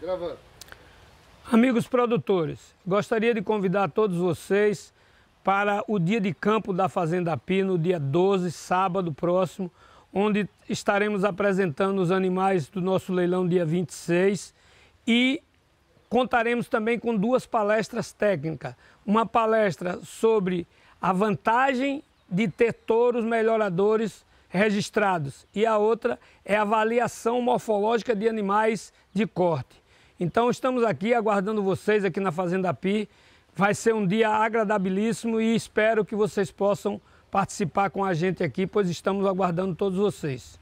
Gravando. Amigos produtores, gostaria de convidar todos vocês para o dia de campo da Fazenda Pi, no dia 12, sábado próximo, onde estaremos apresentando os animais do nosso leilão dia 26 e contaremos também com duas palestras técnicas. Uma palestra sobre a vantagem de ter touros melhoradores registrados e a outra é a avaliação morfológica de animais de corte. Então estamos aqui aguardando vocês aqui na Fazenda Pi. Vai ser um dia agradabilíssimo e espero que vocês possam participar com a gente aqui, pois estamos aguardando todos vocês.